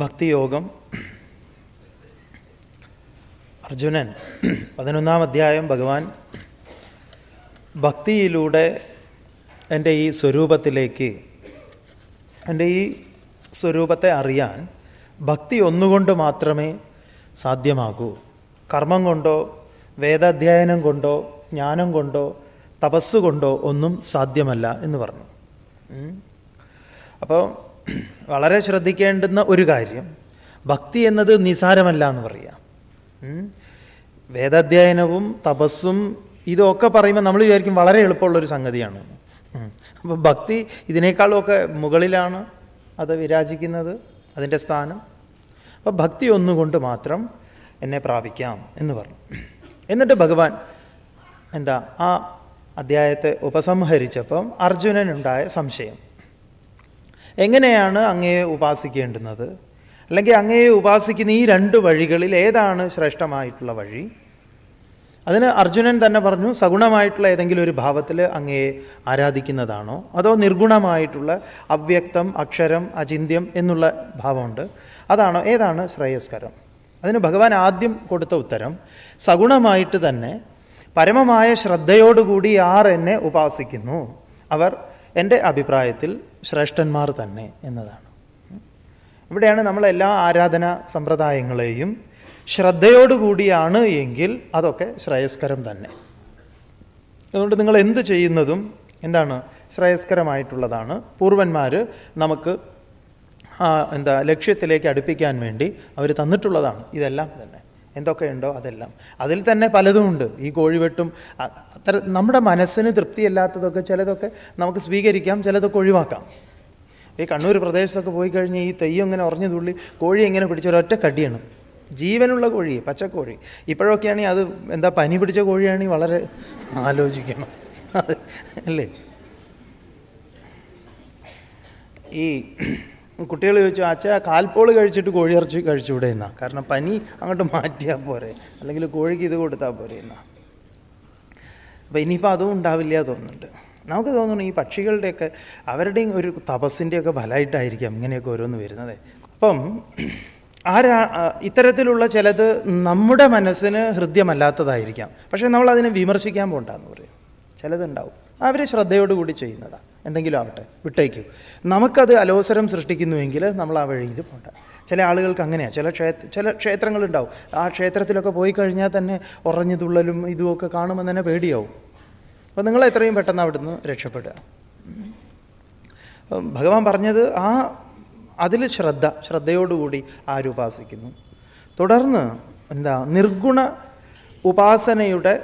ഭക്തിയോഗം അർജുനൻ പതിനൊന്നാം അധ്യായം ഭഗവാൻ ഭക്തിയിലൂടെ എൻ്റെ ഈ സ്വരൂപത്തിലേക്ക് എൻ്റെ ഈ സ്വരൂപത്തെ അറിയാൻ ഭക്തി ഒന്നുകൊണ്ട് മാത്രമേ സാധ്യമാകൂ കർമ്മം കൊണ്ടോ വേദാധ്യയനം കൊണ്ടോ ജ്ഞാനം കൊണ്ടോ തപസ്സുകൊണ്ടോ ഒന്നും സാധ്യമല്ല എന്ന് പറഞ്ഞു അപ്പോൾ വളരെ ശ്രദ്ധിക്കേണ്ടുന്ന ഒരു കാര്യം ഭക്തി എന്നത് നിസാരമല്ല എന്ന് പറയാം വേദാധ്യയനവും തപസ്സും ഇതൊക്കെ പറയുമ്പോൾ നമ്മൾ വിചാരിക്കും വളരെ എളുപ്പമുള്ളൊരു സംഗതിയാണ് അപ്പോൾ ഭക്തി ഇതിനേക്കാളുമൊക്കെ മുകളിലാണ് അത് വിരാജിക്കുന്നത് അതിൻ്റെ സ്ഥാനം അപ്പോൾ ഭക്തി ഒന്നുകൊണ്ട് മാത്രം എന്നെ പ്രാപിക്കാം എന്ന് പറഞ്ഞു എന്നിട്ട് ഭഗവാൻ എന്താ ആ അധ്യായത്തെ ഉപസംഹരിച്ചപ്പം അർജുനനുണ്ടായ സംശയം എങ്ങനെയാണ് അങ്ങയെ ഉപാസിക്കേണ്ടുന്നത് അല്ലെങ്കിൽ അങ്ങയെ ഉപാസിക്കുന്ന ഈ രണ്ട് വഴികളിൽ ഏതാണ് ശ്രേഷ്ഠമായിട്ടുള്ള വഴി അതിന് അർജുനൻ തന്നെ പറഞ്ഞു സഗുണമായിട്ടുള്ള ഏതെങ്കിലും ഒരു ഭാവത്തിൽ അങ്ങയെ ആരാധിക്കുന്നതാണോ അതോ നിർഗുണമായിട്ടുള്ള അവ്യക്തം അക്ഷരം അചിന്ത്യം എന്നുള്ള ഭാവമുണ്ട് അതാണോ ഏതാണ് ശ്രേയസ്കരം അതിന് ഭഗവാൻ ആദ്യം കൊടുത്ത ഉത്തരം സഗുണമായിട്ട് തന്നെ പരമമായ ശ്രദ്ധയോടുകൂടി ആർ എന്നെ ഉപാസിക്കുന്നു അവർ എൻ്റെ അഭിപ്രായത്തിൽ ശ്രേഷ്ഠന്മാർ തന്നെ എന്നതാണ് ഇവിടെയാണ് നമ്മൾ എല്ലാ ആരാധന സമ്പ്രദായങ്ങളെയും ശ്രദ്ധയോടുകൂടിയാണ് എങ്കിൽ അതൊക്കെ ശ്രേയസ്കരം തന്നെ അതുകൊണ്ട് നിങ്ങൾ എന്ത് ചെയ്യുന്നതും എന്താണ് ശ്രേയസ്കരമായിട്ടുള്ളതാണ് പൂർവന്മാർ നമുക്ക് എന്താ ലക്ഷ്യത്തിലേക്ക് അടുപ്പിക്കാൻ വേണ്ടി അവർ തന്നിട്ടുള്ളതാണ് ഇതെല്ലാം തന്നെ എന്തൊക്കെയുണ്ടോ അതെല്ലാം അതിൽ തന്നെ പലതുമുണ്ട് ഈ കോഴിവെട്ടും അത്ര നമ്മുടെ മനസ്സിന് തൃപ്തിയല്ലാത്തതൊക്കെ ചിലതൊക്കെ നമുക്ക് സ്വീകരിക്കാം ചിലതൊക്കെ ഒഴിവാക്കാം ഈ കണ്ണൂർ പ്രദേശത്തൊക്കെ പോയി കഴിഞ്ഞ് ഈ തെയ്യം ഇങ്ങനെ ഉറഞ്ഞു തുള്ളി കോഴി ഇങ്ങനെ പിടിച്ച ഒരൊറ്റ കടിയാണ് ജീവനുള്ള കോഴി പച്ചക്കോഴി ഇപ്പോഴൊക്കെയാണെങ്കിൽ അത് എന്താ പനി പിടിച്ച കോഴിയാണെങ്കിൽ വളരെ ആലോചിക്കണം അല്ലേ ഈ കുട്ടികൾ ചോദിച്ചു അച്ഛാ കാൽപോള് കഴിച്ചിട്ട് ഇറച്ചി കഴിച്ചുകൂടെ എന്നാ കാരണം പനി അങ്ങോട്ട് മാറ്റിയാൽ പോരെ അല്ലെങ്കിൽ കോഴിക്ക് ഇത് കൊടുത്താൽ പോരെ എന്നാ അപ്പോൾ ഇനിയിപ്പോൾ അതും ഉണ്ടാവില്ല തോന്നുന്നുണ്ട് നമുക്ക് തോന്നുന്നു ഈ പക്ഷികളുടെയൊക്കെ അവരുടെയും ഒരു തപസ്സിൻ്റെയൊക്കെ ഫലമായിട്ടായിരിക്കാം ഇങ്ങനെയൊക്കെ ഓരോന്ന് വരുന്നത് അപ്പം ആരാ ഇത്തരത്തിലുള്ള ചിലത് നമ്മുടെ മനസ്സിന് ഹൃദ്യമല്ലാത്തതായിരിക്കാം പക്ഷേ നമ്മൾ അതിനെ വിമർശിക്കാൻ പോണ്ടെന്ന് പറയും ചിലതുണ്ടാവും അവർ ശ്രദ്ധയോടുകൂടി ചെയ്യുന്നതാണ് എന്തെങ്കിലും ആവട്ടെ വിട്ടേക്കൂ നമുക്കത് അലോസരം സൃഷ്ടിക്കുന്നുവെങ്കിൽ നമ്മൾ ആ വഴിയിൽ പോകട്ടെ ചില ആളുകൾക്ക് അങ്ങനെയാണ് ചില ക്ഷേത്ര ചില ക്ഷേത്രങ്ങളുണ്ടാവും ആ ക്ഷേത്രത്തിലൊക്കെ പോയി കഴിഞ്ഞാൽ തന്നെ ഉറഞ്ഞു തുള്ളലും ഇതുമൊക്കെ കാണുമ്പോൾ തന്നെ പേടിയാവും അപ്പോൾ നിങ്ങൾ എത്രയും പെട്ടെന്ന് അവിടുന്ന് രക്ഷപ്പെടുക ഭഗവാൻ പറഞ്ഞത് ആ അതിൽ ശ്രദ്ധ ശ്രദ്ധയോടുകൂടി ആരുപാസിക്കുന്നു തുടർന്ന് എന്താ നിർഗുണ ഉപാസനയുടെ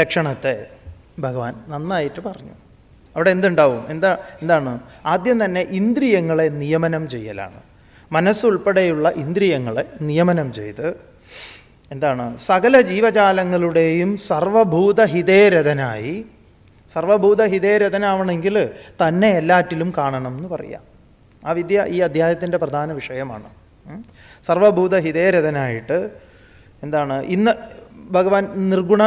ലക്ഷണത്തെ ഭഗവാൻ നന്നായിട്ട് പറഞ്ഞു അവിടെ എന്തുണ്ടാവും എന്താ എന്താണ് ആദ്യം തന്നെ ഇന്ദ്രിയങ്ങളെ നിയമനം ചെയ്യലാണ് മനസ്സുൾപ്പെടെയുള്ള ഇന്ദ്രിയങ്ങളെ നിയമനം ചെയ്ത് എന്താണ് സകല ജീവജാലങ്ങളുടെയും സർവഭൂതഹിതേരഥനായി സർവഭൂതഹിതേരഥനാവണമെങ്കിൽ തന്നെ എല്ലാറ്റിലും കാണണം എന്ന് പറയാം ആ വിദ്യ ഈ അധ്യായത്തിൻ്റെ പ്രധാന വിഷയമാണ് സർവഭൂതഹിതേരഥനായിട്ട് എന്താണ് ഇന്ന് ഭഗവാൻ നിർഗുണ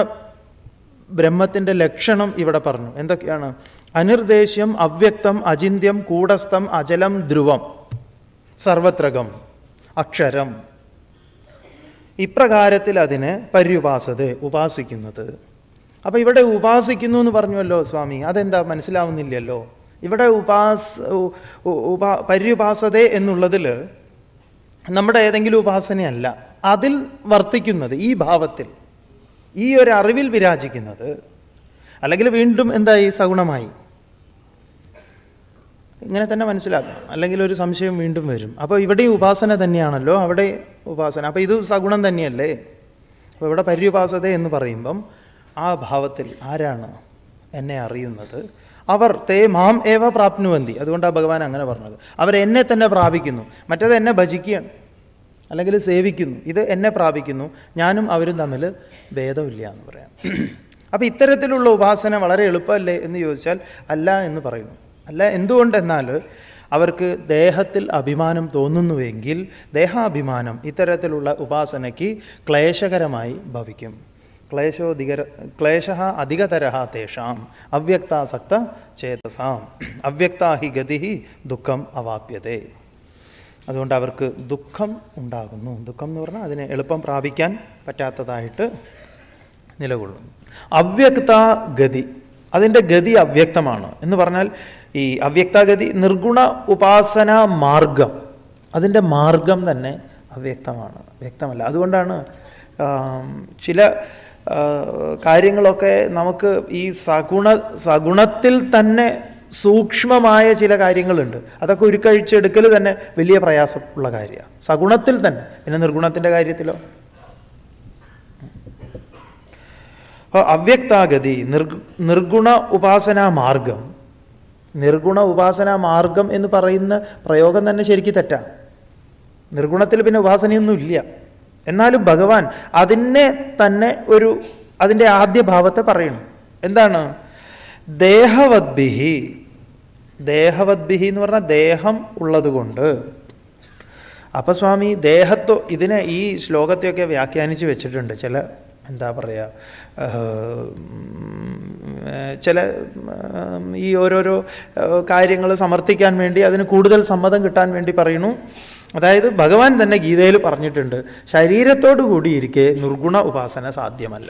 ബ്രഹ്മത്തിൻ്റെ ലക്ഷണം ഇവിടെ പറഞ്ഞു എന്തൊക്കെയാണ് അനിർദ്ദേശ്യം അവ്യക്തം അചിന്ത്യം കൂടസ്ഥം അജലം ധ്രുവം സർവത്രകം അക്ഷരം ഇപ്രകാരത്തിൽ അതിനെ പര്യുപാസത ഉപാസിക്കുന്നത് അപ്പോൾ ഇവിടെ ഉപാസിക്കുന്നു എന്ന് പറഞ്ഞുവല്ലോ സ്വാമി അതെന്താ മനസ്സിലാവുന്നില്ലല്ലോ ഇവിടെ ഉപാസ് ഉപാ പര്യുപാസത എന്നുള്ളതിൽ നമ്മുടെ ഏതെങ്കിലും ഉപാസനയല്ല അതിൽ വർത്തിക്കുന്നത് ഈ ഭാവത്തിൽ ഈ ഒരു അറിവിൽ വിരാജിക്കുന്നത് അല്ലെങ്കിൽ വീണ്ടും എന്തായി സഗുണമായി ഇങ്ങനെ തന്നെ മനസ്സിലാക്കാം അല്ലെങ്കിൽ ഒരു സംശയം വീണ്ടും വരും അപ്പോൾ ഇവിടെ ഉപാസന തന്നെയാണല്ലോ അവിടെ ഉപാസന അപ്പോൾ ഇത് സഗുണം തന്നെയല്ലേ അപ്പോൾ ഇവിടെ പര്യുപാസത എന്ന് പറയുമ്പം ആ ഭാവത്തിൽ ആരാണ് എന്നെ അറിയുന്നത് അവർ തേ മാം ഏവ പ്രാപ്നുവന്തി അതുകൊണ്ടാണ് ഭഗവാൻ അങ്ങനെ പറഞ്ഞത് അവർ എന്നെ തന്നെ പ്രാപിക്കുന്നു മറ്റത് എന്നെ ഭജിക്കുകയാണ് അല്ലെങ്കിൽ സേവിക്കുന്നു ഇത് എന്നെ പ്രാപിക്കുന്നു ഞാനും അവരും തമ്മിൽ ഭേദമില്ല എന്ന് പറയാം അപ്പോൾ ഇത്തരത്തിലുള്ള ഉപാസന വളരെ എളുപ്പമല്ലേ എന്ന് ചോദിച്ചാൽ അല്ല എന്ന് പറയുന്നു അല്ല എന്തുകൊണ്ടെന്നാൽ അവർക്ക് ദേഹത്തിൽ അഭിമാനം തോന്നുന്നുവെങ്കിൽ ദേഹാഭിമാനം ഇത്തരത്തിലുള്ള ഉപാസനയ്ക്ക് ക്ലേശകരമായി ഭവിക്കും ക്ലേശോധികര ക്ലേശ അധികതര തേഷാം അവ്യക്താസക്ത ചേതസാം അവ്യക്താഹി ഗതി ദുഃഖം അവാപ്യതേ അതുകൊണ്ട് അവർക്ക് ദുഃഖം ഉണ്ടാകുന്നു ദുഃഖം എന്ന് പറഞ്ഞാൽ അതിനെ എളുപ്പം പ്രാപിക്കാൻ പറ്റാത്തതായിട്ട് നിലകൊള്ളുന്നു അവ്യക്താഗതി അതിൻ്റെ ഗതി അവ്യക്തമാണ് എന്ന് പറഞ്ഞാൽ ഈ അവ്യക്താഗതി നിർഗുണ ഉപാസന മാർഗം അതിൻ്റെ മാർഗം തന്നെ അവ്യക്തമാണ് വ്യക്തമല്ല അതുകൊണ്ടാണ് ചില കാര്യങ്ങളൊക്കെ നമുക്ക് ഈ സഗുണ സഗുണത്തിൽ തന്നെ സൂക്ഷ്മമായ ചില കാര്യങ്ങളുണ്ട് അതൊക്കെ ഉരുക്കഴിച്ചെടുക്കൽ തന്നെ വലിയ പ്രയാസമുള്ള കാര്യമാണ് സഗുണത്തിൽ തന്നെ പിന്നെ നിർഗുണത്തിൻ്റെ കാര്യത്തിലോ അവ്യക്താഗതി നിർ നിർഗുണ ഉപാസനാ മാർഗം നിർഗുണ ഉപാസനാ മാർഗം എന്ന് പറയുന്ന പ്രയോഗം തന്നെ ശരിക്കും തെറ്റാ നിർഗുണത്തിൽ പിന്നെ ഉപാസനയൊന്നുമില്ല എന്നാലും ഭഗവാൻ അതിനെ തന്നെ ഒരു അതിൻ്റെ ആദ്യ ഭാവത്തെ പറയണം എന്താണ് ദേഹവദ്ഭിഹി ദേഹവദ്ഭിഹി എന്ന് പറഞ്ഞാൽ ദേഹം ഉള്ളതുകൊണ്ട് അപ്പം സ്വാമി ദേഹത്തോ ഇതിനെ ഈ ശ്ലോകത്തെയൊക്കെ വ്യാഖ്യാനിച്ച് വെച്ചിട്ടുണ്ട് ചില എന്താ പറയുക ചില ഈ ഓരോരോ കാര്യങ്ങൾ സമർത്ഥിക്കാൻ വേണ്ടി അതിന് കൂടുതൽ സമ്മതം കിട്ടാൻ വേണ്ടി പറയുന്നു അതായത് ഭഗവാൻ തന്നെ ഗീതയിൽ പറഞ്ഞിട്ടുണ്ട് ശരീരത്തോടു കൂടിയിരിക്കെ നിർഗുണ ഉപാസന സാധ്യമല്ല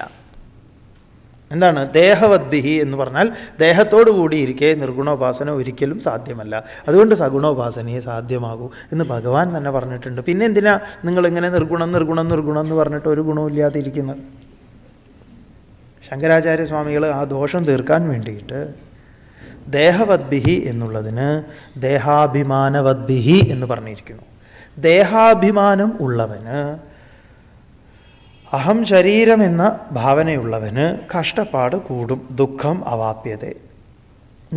എന്താണ് ദേഹവദ്ഭിഹി എന്ന് പറഞ്ഞാൽ ദേഹത്തോടു കൂടിയിരിക്കെ ഉപാസന ഒരിക്കലും സാധ്യമല്ല അതുകൊണ്ട് സഗുണ ഉപാസനയെ സാധ്യമാകൂ എന്ന് ഭഗവാൻ തന്നെ പറഞ്ഞിട്ടുണ്ട് പിന്നെ എന്തിനാ നിങ്ങളിങ്ങനെ നിർഗുണം നിർഗുണം നിർഗുണം എന്ന് പറഞ്ഞിട്ട് ഒരു ഇല്ലാതിരിക്കുന്നത് ശങ്കരാചാര്യസ്വാമികൾ ആ ദോഷം തീർക്കാൻ വേണ്ടിയിട്ട് ദേഹവദ്ഭിഹി എന്നുള്ളതിന് ദേഹാഭിമാനവദ്ഭിഹി എന്ന് പറഞ്ഞിരിക്കുന്നു ദേഹാഭിമാനം ഉള്ളവന് അഹം ശരീരം എന്ന ഭാവനയുള്ളവന് കഷ്ടപ്പാട് കൂടും ദുഃഖം അവാപ്യത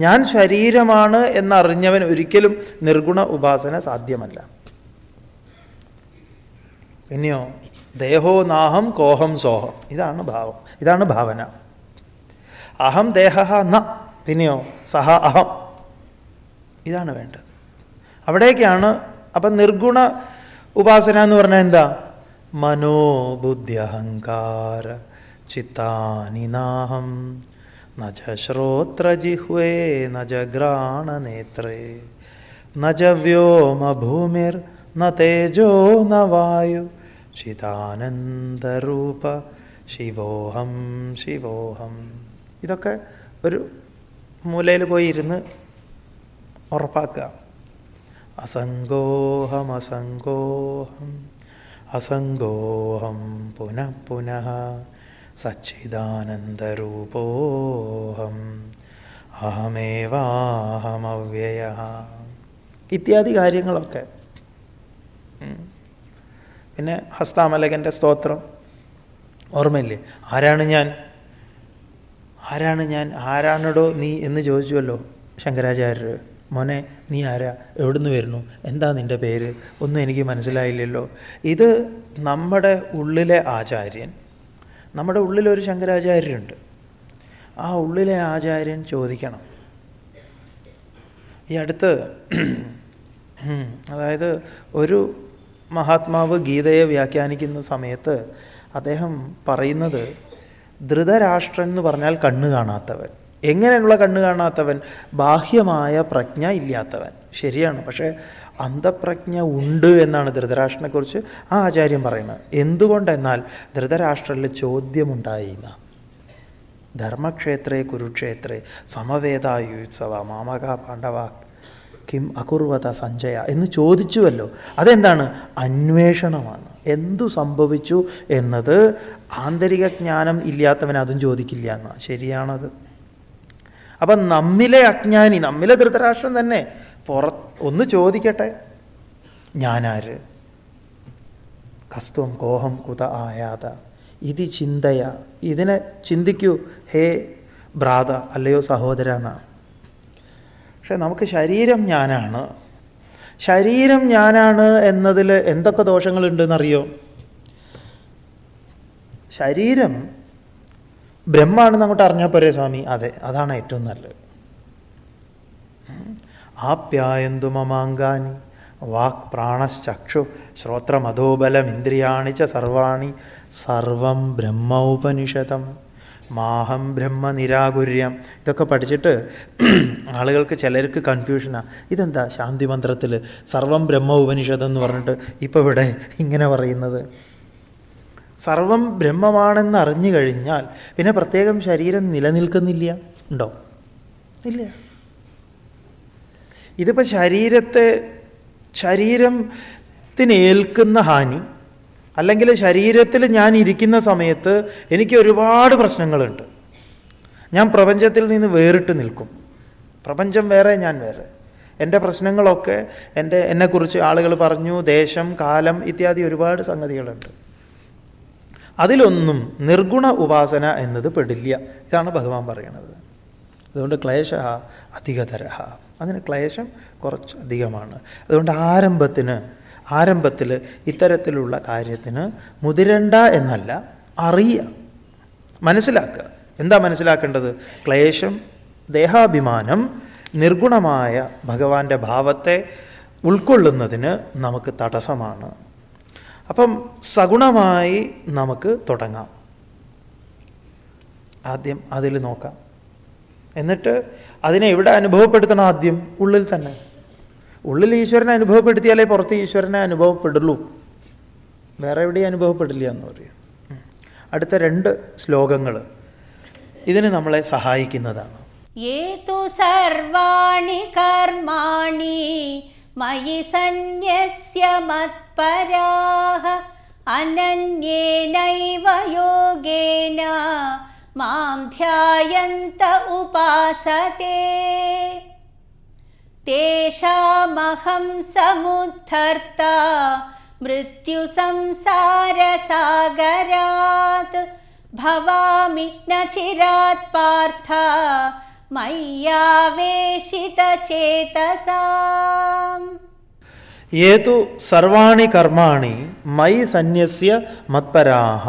ഞാൻ ശരീരമാണ് എന്നറിഞ്ഞവൻ ഒരിക്കലും നിർഗുണ ഉപാസന സാധ്യമല്ല പിന്നെയോ ദേഹോ നാഹം കോഹം സോഹം ഇതാണ് ഭാവം ഇതാണ് ഭാവന അഹം ദേഹ ന പിന്നെയോ സഹ അഹം ഇതാണ് വേണ്ടത് അവിടേക്കാണ് അപ്പം നിർഗുണ ഉപാസന എന്ന് പറഞ്ഞാൽ എന്താ മനോബുദ്ധി അഹങ്കാര ചിത്താനിനാഹം നജ ശ്രോത്രജിഹ്വേ നജ ഘ്രാണനേത്രേ നജ വ്യോമഭൂമിർ ന തേജോ ന വായു ശിതാനന്ദരൂപ ശിവോഹം ശിവോഹം ഇതൊക്കെ ഒരു മൂലയിൽ പോയി ഇരുന്ന് ഉറപ്പാക്കുക അസംഗോഹം അസംഗോഹം അസംഗോഹം പുനഃ പുനഃ സച്ചിദാനന്ദരൂപോഹം അഹമേവാഹമവ്യയ ഇത്യാദി കാര്യങ്ങളൊക്കെ പിന്നെ ഹസ്താമലകൻ്റെ സ്തോത്രം ഓർമ്മയില്ലേ ആരാണ് ഞാൻ ആരാണ് ഞാൻ ആരാണടോ നീ എന്ന് ചോദിച്ചുവല്ലോ ശങ്കരാചാര്യർ മോനെ നീ ആരാ എവിടുന്ന് വരുന്നു എന്താ നിൻ്റെ പേര് ഒന്നും എനിക്ക് മനസ്സിലായില്ലല്ലോ ഇത് നമ്മുടെ ഉള്ളിലെ ആചാര്യൻ നമ്മുടെ ഉള്ളിലൊരു ശങ്കരാചാര്യരുണ്ട് ആ ഉള്ളിലെ ആചാര്യൻ ചോദിക്കണം ഈ അടുത്ത് അതായത് ഒരു മഹാത്മാവ് ഗീതയെ വ്യാഖ്യാനിക്കുന്ന സമയത്ത് അദ്ദേഹം പറയുന്നത് ധൃതരാഷ്ട്രൻ എന്ന് പറഞ്ഞാൽ കണ്ണ് കാണാത്തവൻ എങ്ങനെയുള്ള കണ്ണ് കാണാത്തവൻ ബാഹ്യമായ പ്രജ്ഞ ഇല്ലാത്തവൻ ശരിയാണ് പക്ഷേ അന്ധപ്രജ്ഞ ഉണ്ട് എന്നാണ് ധൃതരാഷ്ട്രനെക്കുറിച്ച് ആ ആചാര്യം പറയുന്നത് എന്തുകൊണ്ടെന്നാൽ ധൃതരാഷ്ട്രയിൽ ചോദ്യമുണ്ടായി എന്നാണ് ധർമ്മക്ഷേത്രേ കുരുക്ഷേത്രേ സമവേദായുത്സവ മാമക പാണ്ഡവ കിം അകുർവത സഞ്ജയ എന്ന് ചോദിച്ചുവല്ലോ അതെന്താണ് അന്വേഷണമാണ് എന്തു സംഭവിച്ചു എന്നത് ആന്തരിക ജ്ഞാനം ഇല്ലാത്തവൻ അതും ചോദിക്കില്ല എന്നാ ശരിയാണത് അപ്പം നമ്മിലെ അജ്ഞാനി നമ്മിലെ ധൃതരാഷ്ട്രം തന്നെ പുറ ഒന്ന് ചോദിക്കട്ടെ ഞാനാര് കസ്തുവം കോഹം കുത ആയാത ഇത് ചിന്തയ ഇതിനെ ചിന്തിക്കൂ ഹേ ഭ്രാത അല്ലയോ സഹോദര എന്നാണ് പക്ഷെ നമുക്ക് ശരീരം ഞാനാണ് ശരീരം ഞാനാണ് എന്നതിൽ എന്തൊക്കെ ദോഷങ്ങളുണ്ടെന്നറിയോ ശരീരം ബ്രഹ്മാണെന്ന് അങ്ങോട്ട് അറിഞ്ഞാൽ പോരേ സ്വാമി അതെ അതാണ് ഏറ്റവും നല്ലത് ആപ്യായന്തു മമാങ്കാനി വാക് പ്രാണശ്ചക്ഷു ശ്രോത്രമധോബലം ഇന്ദ്രിയാണിച്ച ച സർവാണി സർവം ബ്രഹ്മോപനിഷതം മാഹം ബ്രഹ്മ നിരാകുര്യം ഇതൊക്കെ പഠിച്ചിട്ട് ആളുകൾക്ക് ചിലർക്ക് കൺഫ്യൂഷനാണ് ഇതെന്താ ശാന്തി മന്ത്രത്തിൽ സർവം ബ്രഹ്മ ഉപനിഷത് എന്ന് പറഞ്ഞിട്ട് ഇപ്പോൾ ഇവിടെ ഇങ്ങനെ പറയുന്നത് സർവം ബ്രഹ്മമാണെന്ന് അറിഞ്ഞു കഴിഞ്ഞാൽ പിന്നെ പ്രത്യേകം ശരീരം നിലനിൽക്കുന്നില്ല ഉണ്ടോ ഇല്ല ഇതിപ്പോൾ ശരീരത്തെ ശരീരത്തിനേൽക്കുന്ന ഹാനി അല്ലെങ്കിൽ ശരീരത്തിൽ ഞാൻ ഇരിക്കുന്ന സമയത്ത് എനിക്ക് ഒരുപാട് പ്രശ്നങ്ങളുണ്ട് ഞാൻ പ്രപഞ്ചത്തിൽ നിന്ന് വേറിട്ട് നിൽക്കും പ്രപഞ്ചം വേറെ ഞാൻ വേറെ എൻ്റെ പ്രശ്നങ്ങളൊക്കെ എൻ്റെ എന്നെക്കുറിച്ച് ആളുകൾ പറഞ്ഞു ദേശം കാലം ഇത്യാദി ഒരുപാട് സംഗതികളുണ്ട് അതിലൊന്നും നിർഗുണ ഉപാസന എന്നത് പെടില്ല ഇതാണ് ഭഗവാൻ പറയണത് അതുകൊണ്ട് ക്ലേശ അധികതരഹ അതിന് ക്ലേശം കുറച്ച് അധികമാണ് അതുകൊണ്ട് ആരംഭത്തിന് ആരംഭത്തിൽ ഇത്തരത്തിലുള്ള കാര്യത്തിന് മുതിരണ്ട എന്നല്ല അറിയ മനസ്സിലാക്കുക എന്താ മനസ്സിലാക്കേണ്ടത് ക്ലേശം ദേഹാഭിമാനം നിർഗുണമായ ഭഗവാന്റെ ഭാവത്തെ ഉൾക്കൊള്ളുന്നതിന് നമുക്ക് തടസ്സമാണ് അപ്പം സഗുണമായി നമുക്ക് തുടങ്ങാം ആദ്യം അതിൽ നോക്കാം എന്നിട്ട് അതിനെ എവിടെ അനുഭവപ്പെടുത്തണം ആദ്യം ഉള്ളിൽ തന്നെ ഉള്ളിൽ ഈശ്വരനെ അനുഭവപ്പെടുത്തിയാലേ പുറത്ത് ഈശ്വരനെ അനുഭവപ്പെടുള്ളൂ വേറെ എവിടെയും അനുഭവപ്പെടില്ല എന്ന് പറയും അടുത്ത രണ്ട് ശ്ലോകങ്ങൾ ഇതിന് നമ്മളെ സഹായിക്കുന്നതാണ് ഏതു സർവാണി കർമാണി മയി സന്യസ്യ മത്പരാഹ അനന്യേനൈവ യോഗേന മാം ധ്യായന്ത ഉപാസതേ मृत्युसंसारसागरात् भवामि न चिरात् पार्थ चेतसा ये तु सर्वाणि कर्माणि मयि सन्यस्य मत्पराः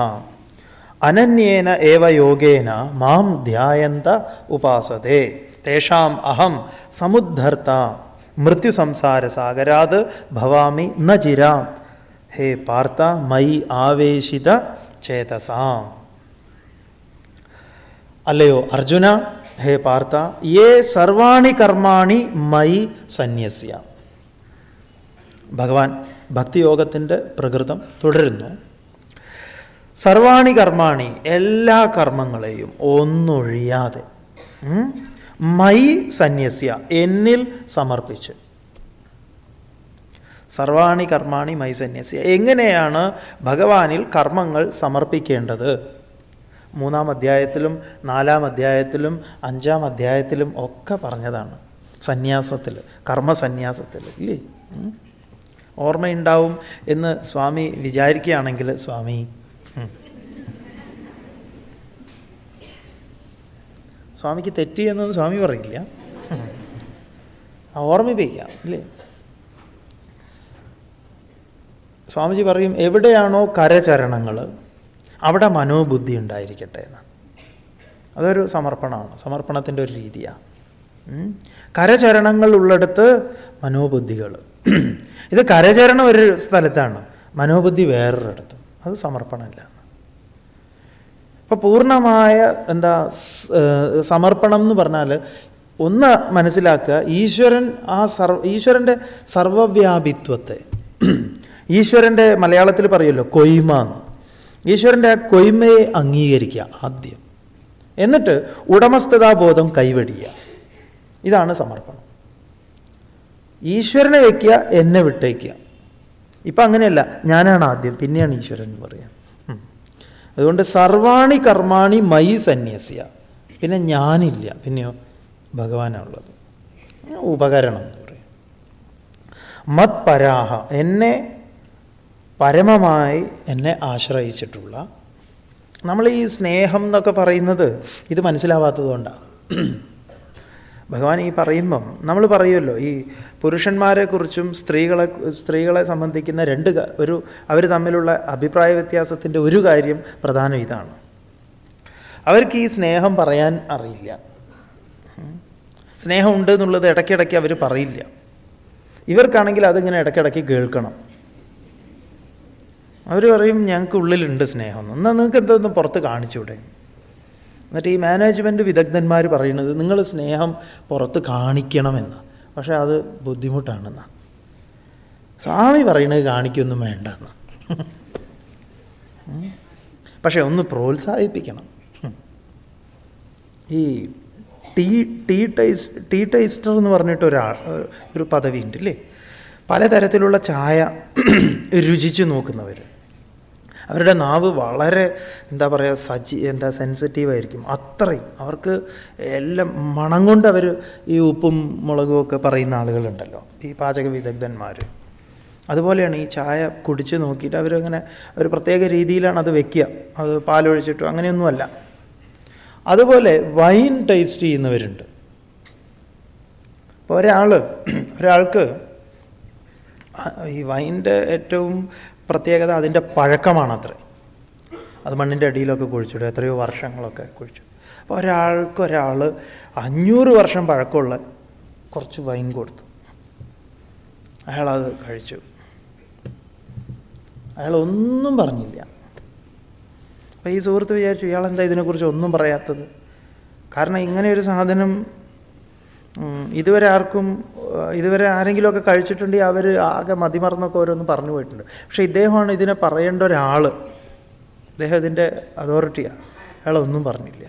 अनन्येन एव योगेन मां ध्यायन्त उपासते തേഷാം അഹം സമുദ്ധർത്ത മൃത്യു സംസാര സാഗരാത് ഭവാമി ന ചിരാത് ഹേ പാർത്ത മൈ ആവേശിത ചേതസാം അല്ലയോ അർജുന ഹേ പാർത്ത യേ സർവാണി കർമാണി മൈ സന്യസ്യ ഭഗവാൻ ഭക്തിയോഗത്തിൻ്റെ പ്രകൃതം തുടരുന്നു സർവാണി കർമാണി എല്ലാ കർമ്മങ്ങളെയും ഒന്നൊഴിയാതെ മൈ സന്യസ്യ എന്നിൽ സമർപ്പിച്ച് സർവാണി കർമാണി മൈ സന്യസ്യ എങ്ങനെയാണ് ഭഗവാനിൽ കർമ്മങ്ങൾ സമർപ്പിക്കേണ്ടത് മൂന്നാം അധ്യായത്തിലും നാലാം അധ്യായത്തിലും അഞ്ചാം അധ്യായത്തിലും ഒക്കെ പറഞ്ഞതാണ് സന്യാസത്തിൽ കർമ്മസന്യാസത്തിൽ ഇല്ലേ ഓർമ്മയുണ്ടാവും എന്ന് സ്വാമി വിചാരിക്കുകയാണെങ്കിൽ സ്വാമി സ്വാമിക്ക് തെറ്റി എന്നൊന്നും സ്വാമി പറയില്ല ഓർമ്മിപ്പിക്കാം അല്ലേ സ്വാമിജി പറയും എവിടെയാണോ കരചരണങ്ങൾ അവിടെ മനോബുദ്ധി ഉണ്ടായിരിക്കട്ടെ എന്ന് അതൊരു സമർപ്പണമാണ് സമർപ്പണത്തിൻ്റെ ഒരു രീതിയാണ് കരചരണങ്ങൾ ഉള്ളിടത്ത് മനോബുദ്ധികൾ ഇത് കരചരണം ഒരു സ്ഥലത്താണ് മനോബുദ്ധി വേറൊരിടത്തും അത് സമർപ്പണമല്ല അപ്പോൾ പൂർണ്ണമായ എന്താ സമർപ്പണം എന്ന് പറഞ്ഞാൽ ഒന്ന് മനസ്സിലാക്കുക ഈശ്വരൻ ആ സർവ ഈശ്വരൻ്റെ സർവവ്യാപിത്വത്തെ ഈശ്വരൻ്റെ മലയാളത്തിൽ പറയുമല്ലോ കൊയ്മ എന്ന് ഈശ്വരൻ്റെ ആ കൊയ്മയെ അംഗീകരിക്കുക ആദ്യം എന്നിട്ട് ഉടമസ്ഥതാബോധം കൈവടിയുക ഇതാണ് സമർപ്പണം ഈശ്വരനെ വയ്ക്കുക എന്നെ വിട്ടേക്കുക ഇപ്പം അങ്ങനെയല്ല ഞാനാണ് ആദ്യം പിന്നെയാണ് ഈശ്വരൻ എന്ന് പറയുക അതുകൊണ്ട് സർവാണി കർമാണി മയി സന്യസ്യ പിന്നെ ഞാനില്ല പിന്നെയോ ഭഗവാനുള്ളത് ഉപകരണം എന്ന് പറയും മത് പരാഹ എന്നെ പരമമായി എന്നെ ആശ്രയിച്ചിട്ടുള്ള നമ്മൾ ഈ സ്നേഹം എന്നൊക്കെ പറയുന്നത് ഇത് മനസ്സിലാവാത്തത് കൊണ്ടാണ് ഭഗവാൻ ഈ പറയുമ്പം നമ്മൾ പറയുമല്ലോ ഈ പുരുഷന്മാരെക്കുറിച്ചും സ്ത്രീകളെ സ്ത്രീകളെ സംബന്ധിക്കുന്ന രണ്ട് ഒരു അവർ തമ്മിലുള്ള അഭിപ്രായ വ്യത്യാസത്തിൻ്റെ ഒരു കാര്യം പ്രധാനം ഇതാണ് അവർക്ക് ഈ സ്നേഹം പറയാൻ അറിയില്ല സ്നേഹമുണ്ട് എന്നുള്ളത് ഇടയ്ക്കിടയ്ക്ക് അവർ പറയില്ല ഇവർക്കാണെങ്കിൽ അതിങ്ങനെ ഇടയ്ക്കിടയ്ക്ക് കേൾക്കണം അവർ പറയും ഞങ്ങൾക്ക് ഉള്ളിലുണ്ട് സ്നേഹം എന്നാൽ നിങ്ങൾക്ക് എന്തൊന്നും പുറത്ത് കാണിച്ചുവിടെ എന്നിട്ട് ഈ മാനേജ്മെൻറ്റ് വിദഗ്ധന്മാർ പറയുന്നത് നിങ്ങൾ സ്നേഹം പുറത്ത് കാണിക്കണമെന്ന് പക്ഷേ അത് ബുദ്ധിമുട്ടാണെന്ന് സ്വാമി പറയുന്നത് കാണിക്കൊന്നും വേണ്ടെന്ന് പക്ഷേ ഒന്ന് പ്രോത്സാഹിപ്പിക്കണം ഈ ടീ ടീ ടൈസ് ടീ ടൈസ്റ്റർ എന്ന് പറഞ്ഞിട്ട് ഒരാൾ ഒരു പദവിയുണ്ട് അല്ലേ പലതരത്തിലുള്ള ചായ രുചിച്ച് നോക്കുന്നവർ അവരുടെ നാവ് വളരെ എന്താ പറയുക സജി എന്താ സെൻസിറ്റീവായിരിക്കും അത്രയും അവർക്ക് എല്ലാം മണം കൊണ്ട് അവർ ഈ ഉപ്പും മുളകും ഒക്കെ പറയുന്ന ആളുകളുണ്ടല്ലോ ഈ പാചക വിദഗ്ധന്മാർ അതുപോലെയാണ് ഈ ചായ കുടിച്ച് നോക്കിയിട്ട് അവരങ്ങനെ ഒരു പ്രത്യേക രീതിയിലാണ് അത് വെക്കുക അത് പാലൊഴിച്ചിട്ടോ അങ്ങനെയൊന്നുമല്ല അതുപോലെ വൈൻ ടേസ്റ്റ് ചെയ്യുന്നവരുണ്ട് അപ്പോൾ ഒരാൾ ഒരാൾക്ക് ഈ വൈൻ്റെ ഏറ്റവും പ്രത്യേകത അതിൻ്റെ പഴക്കമാണത്രേ അത് മണ്ണിൻ്റെ അടിയിലൊക്കെ കുഴിച്ചിടും എത്രയോ വർഷങ്ങളൊക്കെ കുഴിച്ചു അപ്പോൾ ഒരാൾക്കൊരാൾ അഞ്ഞൂറ് വർഷം പഴക്കമുള്ള കുറച്ച് വൈൻ കൊടുത്തു അയാളത് കഴിച്ചു അയാൾ ഒന്നും പറഞ്ഞില്ല അപ്പോൾ ഈ സുഹൃത്ത് വിചാരിച്ചു ഇയാൾ എന്താ ഇതിനെക്കുറിച്ച് ഒന്നും പറയാത്തത് കാരണം ഇങ്ങനെ ഒരു സാധനം ഇതുവരെ ആർക്കും ഇതുവരെ ആരെങ്കിലുമൊക്കെ കഴിച്ചിട്ടുണ്ടെങ്കിൽ അവർ ആകെ മതിമറന്നൊക്കെ ഓരോന്ന് പറഞ്ഞു പോയിട്ടുണ്ട് പക്ഷേ ഇദ്ദേഹമാണ് ഇതിനെ പറയേണ്ട ഒരാൾ അദ്ദേഹം ഇതിൻ്റെ അതോറിറ്റിയാണ് അയാളൊന്നും പറഞ്ഞില്ല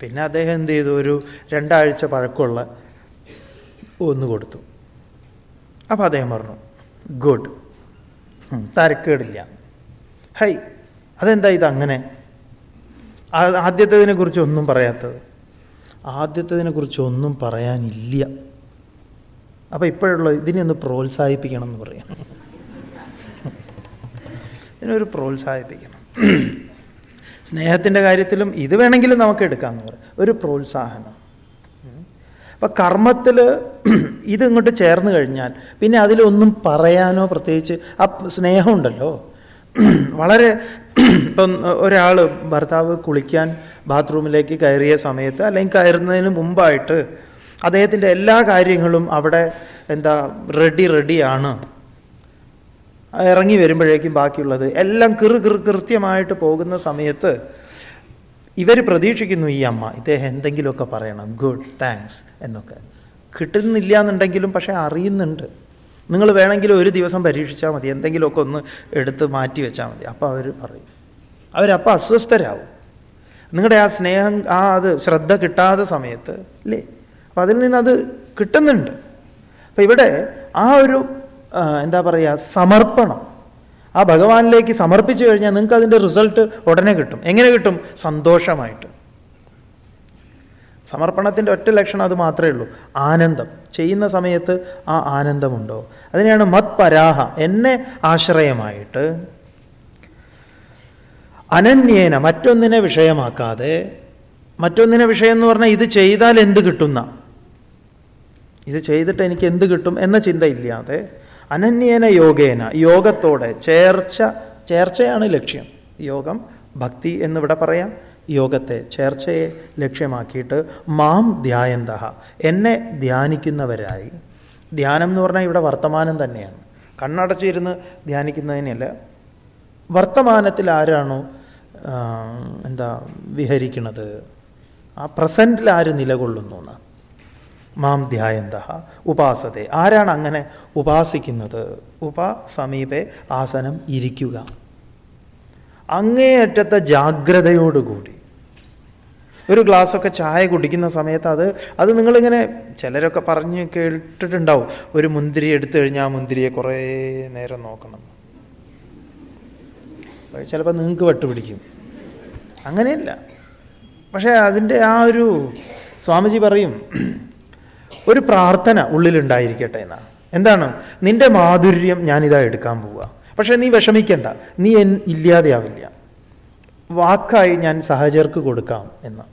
പിന്നെ അദ്ദേഹം എന്ത് ചെയ്തു ഒരു രണ്ടാഴ്ച പഴക്കമുള്ള ഒന്ന് കൊടുത്തു അപ്പോൾ അദ്ദേഹം പറഞ്ഞു ഗുഡ് തരക്കേടില്ല ഹൈ അതെന്താ ഇതങ്ങനെ ആദ്യത്തെ കുറിച്ച് ഒന്നും പറയാത്തത് ആദ്യത്തതിനെ ഒന്നും പറയാനില്ല അപ്പോൾ ഇപ്പോഴുള്ള ഇതിനെ ഒന്ന് പ്രോത്സാഹിപ്പിക്കണം എന്ന് പറയാം ഇതിനൊരു പ്രോത്സാഹിപ്പിക്കണം സ്നേഹത്തിൻ്റെ കാര്യത്തിലും ഇത് വേണമെങ്കിലും നമുക്ക് എടുക്കാമെന്ന് പറയാം ഒരു പ്രോത്സാഹനം അപ്പം കർമ്മത്തിൽ ഇതിങ്ങോട്ട് ചേർന്ന് കഴിഞ്ഞാൽ പിന്നെ അതിലൊന്നും പറയാനോ പ്രത്യേകിച്ച് ആ സ്നേഹമുണ്ടല്ലോ വളരെ ഇപ്പം ഒരാൾ ഭർത്താവ് കുളിക്കാൻ ബാത്റൂമിലേക്ക് കയറിയ സമയത്ത് അല്ലെങ്കിൽ കയറുന്നതിന് മുമ്പായിട്ട് അദ്ദേഹത്തിൻ്റെ എല്ലാ കാര്യങ്ങളും അവിടെ എന്താ റെഡി റെഡിയാണ് ഇറങ്ങി വരുമ്പോഴേക്കും ബാക്കിയുള്ളത് എല്ലാം കിറു കിറു കൃത്യമായിട്ട് പോകുന്ന സമയത്ത് ഇവർ പ്രതീക്ഷിക്കുന്നു ഈ അമ്മ ഇദ്ദേഹം എന്തെങ്കിലുമൊക്കെ പറയണം ഗുഡ് താങ്ക്സ് എന്നൊക്കെ കിട്ടുന്നില്ല എന്നുണ്ടെങ്കിലും പക്ഷേ അറിയുന്നുണ്ട് നിങ്ങൾ വേണമെങ്കിൽ ഒരു ദിവസം പരീക്ഷിച്ചാൽ മതി എന്തെങ്കിലുമൊക്കെ ഒന്ന് എടുത്ത് മാറ്റി വെച്ചാൽ മതി അപ്പോൾ അവർ പറയും അവരപ്പോൾ അസ്വസ്ഥരാകും നിങ്ങളുടെ ആ സ്നേഹം ആ അത് ശ്രദ്ധ കിട്ടാത്ത സമയത്ത് അല്ലേ അപ്പം അതിൽ നിന്നത് കിട്ടുന്നുണ്ട് അപ്പം ഇവിടെ ആ ഒരു എന്താ പറയുക സമർപ്പണം ആ ഭഗവാനിലേക്ക് സമർപ്പിച്ചു കഴിഞ്ഞാൽ നിങ്ങൾക്ക് അതിൻ്റെ റിസൾട്ട് ഉടനെ കിട്ടും എങ്ങനെ കിട്ടും സന്തോഷമായിട്ട് സമർപ്പണത്തിൻ്റെ ഒറ്റ ലക്ഷണം അത് മാത്രമേ ഉള്ളൂ ആനന്ദം ചെയ്യുന്ന സമയത്ത് ആ ആനന്ദമുണ്ടോ അതിനെയാണ് മത് പരാഹ എന്നെ ആശ്രയമായിട്ട് അനന്യേന മറ്റൊന്നിനെ വിഷയമാക്കാതെ മറ്റൊന്നിനെ വിഷയം എന്ന് പറഞ്ഞാൽ ഇത് ചെയ്താൽ എന്ത് കിട്ടുന്ന ഇത് ചെയ്തിട്ട് എനിക്ക് എന്ത് കിട്ടും എന്ന ചിന്ത ഇല്ലാതെ അനന്യേന യോഗേന യോഗത്തോടെ ചേർച്ച ചേർച്ചയാണ് ലക്ഷ്യം യോഗം ഭക്തി എന്നിവിടെ പറയാം യോഗത്തെ ചേർച്ചയെ ലക്ഷ്യമാക്കിയിട്ട് മാം ധ്യായന്ത എന്നെ ധ്യാനിക്കുന്നവരായി ധ്യാനം എന്ന് പറഞ്ഞാൽ ഇവിടെ വർത്തമാനം തന്നെയാണ് കണ്ണടച്ചിരുന്ന് ധ്യാനിക്കുന്നതിനല്ല വർത്തമാനത്തിൽ ആരാണോ എന്താ വിഹരിക്കുന്നത് ആ പ്രസൻറ്റിൽ ആര് നിലകൊള്ളുന്നു എന്ന് മാം ധ്യായന്ത ഉപാസത്തെ ആരാണ് അങ്ങനെ ഉപാസിക്കുന്നത് ഉപ സമീപേ ആസനം ഇരിക്കുക അങ്ങേയറ്റത്തെ ജാഗ്രതയോടുകൂടി ഒരു ഗ്ലാസ്സൊക്കെ ചായ കുടിക്കുന്ന സമയത്ത് അത് അത് നിങ്ങളിങ്ങനെ ചിലരൊക്കെ പറഞ്ഞ് കേട്ടിട്ടുണ്ടാവും ഒരു മുന്തിരി എടുത്തു കഴിഞ്ഞാൽ ആ മുന്തിരിയെ കുറേ നേരം നോക്കണം ചിലപ്പോൾ നിങ്ങൾക്ക് വെട്ടുപിടിക്കും അങ്ങനെയല്ല പക്ഷേ അതിൻ്റെ ആ ഒരു സ്വാമിജി പറയും ഒരു പ്രാർത്ഥന ഉള്ളിലുണ്ടായിരിക്കട്ടെ എന്നാ എന്താണ് നിന്റെ മാധുര്യം ഞാനിതാ എടുക്കാൻ പോവുക പക്ഷേ നീ വിഷമിക്കേണ്ട നീ എൻ ഇല്ലാതെയാവില്ല വാക്കായി ഞാൻ സഹചർക്ക് കൊടുക്കാം എന്ന്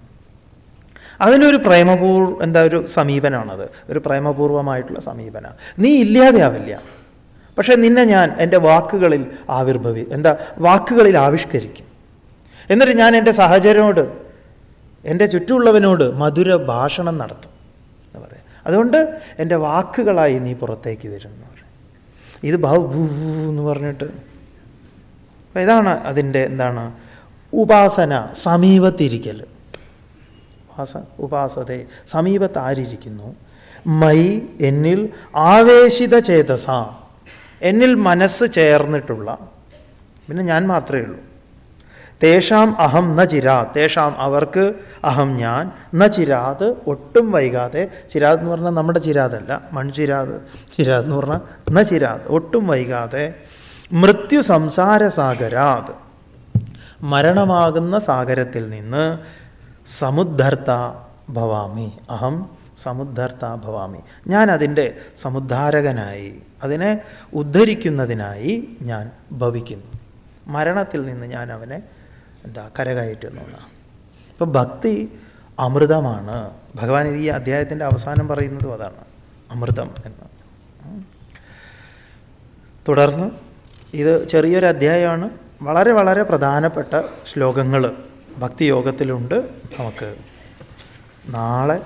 അതിനൊരു പ്രേമപൂർ എന്താ ഒരു സമീപനമാണത് ഒരു പ്രേമപൂർവമായിട്ടുള്ള സമീപന നീ ഇല്ലാതെയാവില്ല പക്ഷേ നിന്നെ ഞാൻ എൻ്റെ വാക്കുകളിൽ ആവിർഭവി എന്താ വാക്കുകളിൽ ആവിഷ്കരിക്കും എന്നിട്ട് ഞാൻ എൻ്റെ സഹചരനോട് എൻ്റെ ചുറ്റുമുള്ളവനോട് മധുര ഭാഷണം നടത്തും എന്ന് പറയാം അതുകൊണ്ട് എൻ്റെ വാക്കുകളായി നീ പുറത്തേക്ക് വരുന്നു ഇത് ഭാവ് എന്ന് പറഞ്ഞിട്ട് അപ്പം ഇതാണ് അതിൻ്റെ എന്താണ് ഉപാസന സമീപത്തിരിക്കൽ ഉപാസ ഉപാസതെ സമീപത്ത് ആരിയിരിക്കുന്നു മൈ എന്നിൽ ആവേശിത ചേതസ എന്നിൽ മനസ്സ് ചേർന്നിട്ടുള്ള പിന്നെ ഞാൻ മാത്രമേ ഉള്ളൂ തേഷാം അഹം ന ചിരാത് തേഷാം അവർക്ക് അഹം ഞാൻ ന ചിരാത് ഒട്ടും വൈകാതെ ചിരാത് എന്ന് പറഞ്ഞാൽ നമ്മുടെ ചിരാതല്ല മൺചിരാത് ചിരാത് എന്ന് പറഞ്ഞാൽ ന ചിരാത് ഒട്ടും വൈകാതെ മൃത്യു സംസാര സാഗരാത് മരണമാകുന്ന സാഗരത്തിൽ നിന്ന് സമുദ്ധർത്ത ഭവാമി അഹം സമുദ്ധർത്ത ഭവാമി ഞാൻ അതിൻ്റെ സമുദ്ധാരകനായി അതിനെ ഉദ്ധരിക്കുന്നതിനായി ഞാൻ ഭവിക്കുന്നു മരണത്തിൽ നിന്ന് ഞാൻ അവനെ എന്താ കരകയറ്റുന്നു അപ്പം ഭക്തി അമൃതമാണ് ഭഗവാൻ ഈ അധ്യായത്തിൻ്റെ അവസാനം പറയുന്നതും അതാണ് അമൃതം എന്ന് തുടർന്ന് ഇത് ചെറിയൊരു അധ്യായമാണ് വളരെ വളരെ പ്രധാനപ്പെട്ട ശ്ലോകങ്ങൾ ഭക്തിയോഗത്തിലുണ്ട് നമുക്ക് നാളെ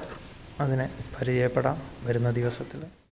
അതിനെ പരിചയപ്പെടാം വരുന്ന ദിവസത്തിൽ